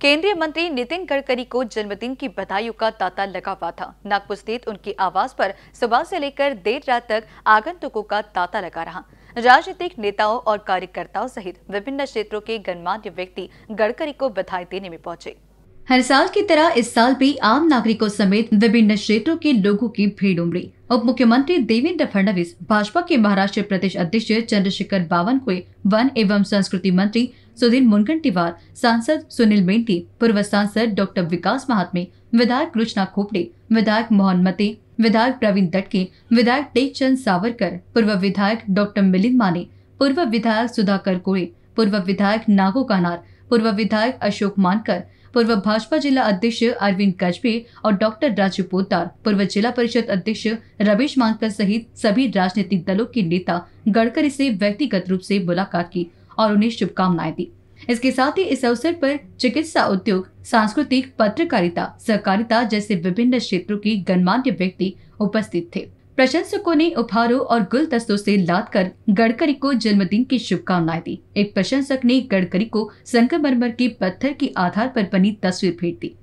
केंद्रीय मंत्री नितिन गडकरी को जन्मदिन की बधाइयों का तांता लगा हुआ था नागपुर स्थित उनकी आवास पर सुबह से लेकर देर रात तक आगंतुकों का तांता लगा रहा राजनीतिक नेताओं और कार्यकर्ताओं सहित विभिन्न क्षेत्रों के गणमान्य व्यक्ति गडकरी को बधाई देने में पहुंचे हर साल की तरह इस साल भी आम नागरिकों समेत विभिन्न क्षेत्रों के लोगों की भीड़ उमड़ी उप मुख्यमंत्री देवेंद्र फडणवीस भाजपा के महाराष्ट्र प्रदेश अध्यक्ष चंद्रशेखर बावन को वन एवं संस्कृति मंत्री सुधीर मुनगंटीवार सांसद सुनील मेंटी पूर्व सांसद डॉक्टर विकास महात्मे विधायक कृष्णा खोपड़े विधायक मोहन मते विधायक प्रवीण दटके विधायक चंद सावरकर पूर्व विधायक डॉक्टर मिलिंद माने पूर्व विधायक सुधाकर कोड़े पूर्व विधायक नागो कानार पूर्व विधायक अशोक मानकर पूर्व भाजपा जिला अध्यक्ष अरविंद कजबे और डॉक्टर राजू पोतार पूर्व जिला परिषद अध्यक्ष रमेश मानकर सहित सभी राजनीतिक दलों के नेता गडकरी से व्यक्तिगत रूप से मुलाकात की और उन्हें शुभकामनाएं दी इसके साथ ही इस अवसर पर चिकित्सा उद्योग सांस्कृतिक पत्रकारिता सहकारिता जैसे विभिन्न क्षेत्रों के गणमान्य व्यक्ति उपस्थित थे प्रशंसकों ने उपहारों और गुल दस्तों से लाद कर गडकरी को जन्मदिन की शुभकामनाएं दी एक प्रशंसक ने गडकरी को संगमरमर के पत्थर के आधार पर बनी तस्वीर भेंट दी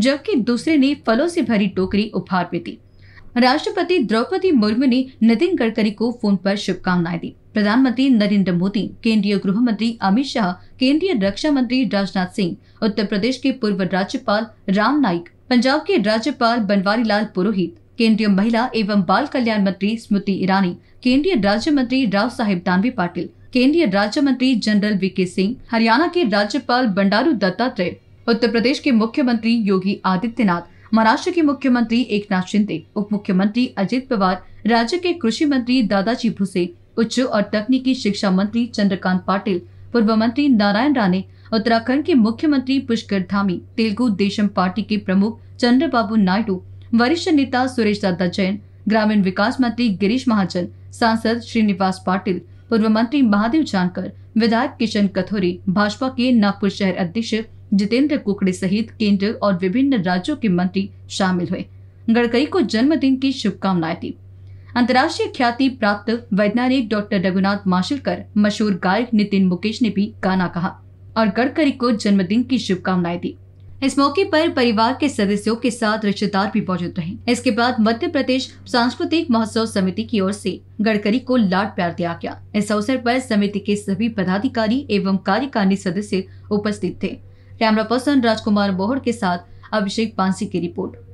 जबकि दूसरे ने फलों से भरी टोकरी उपहार में दी राष्ट्रपति द्रौपदी मुर्मू ने नितिन गडकरी को फोन पर शुभकामनाएं दी प्रधानमंत्री नरेंद्र मोदी केंद्रीय गृह मंत्री अमित शाह केंद्रीय रक्षा मंत्री राजनाथ सिंह उत्तर प्रदेश के पूर्व राज्यपाल राम नाईक पंजाब के राज्यपाल बनवारी लाल पुरोहित केंद्रीय महिला एवं बाल कल्याण मंत्री स्मृति ईरानी केंद्रीय राज्य मंत्री राव साहेब दानवे पाटिल केंद्रीय राज्य मंत्री जनरल के सिंह हरियाणा के राज्यपाल बंडारू दत्तात्रेय उत्तर प्रदेश के मुख्यमंत्री योगी आदित्यनाथ महाराष्ट्र के मुख्यमंत्री एकनाथ शिंदे उप मुख्यमंत्री अजित पवार राज्य के कृषि मंत्री दादाजी भुसे उच्च और तकनीकी शिक्षा मंत्री चंद्रकांत पाटिल पूर्व मंत्री नारायण राणे उत्तराखंड के मुख्यमंत्री पुष्कर धामी तेलुगु देशम पार्टी के प्रमुख चंद्रबाबू नायडू वरिष्ठ नेता सुरेश दत्ता जैन ग्रामीण विकास मंत्री गिरीश महाजन सांसद श्रीनिवास पाटिल पूर्व मंत्री महादेव जानकर विधायक किशन कथोरी भाजपा के नागपुर शहर अध्यक्ष जितेंद्र कुकड़े सहित केंद्र और विभिन्न राज्यों के मंत्री शामिल हुए गडकरी को जन्मदिन की शुभकामनाएं दी अंतर्राष्ट्रीय ख्याति प्राप्त वैज्ञानिक डॉक्टर रघुनाथ माशुलकर मशहूर गायक नितिन मुकेश ने भी गाना कहा और गडकरी को जन्मदिन की शुभकामनाएं दी इस मौके पर परिवार के सदस्यों के साथ रिश्तेदार भी मौजूद रहे इसके बाद मध्य प्रदेश सांस्कृतिक महोत्सव समिति की ओर से गडकरी को लाड प्यार दिया गया इस अवसर पर समिति के सभी पदाधिकारी एवं कार्यकारिणी सदस्य उपस्थित थे कैमरा पर्सन राजकुमार बोहर के साथ अभिषेक पांसी की रिपोर्ट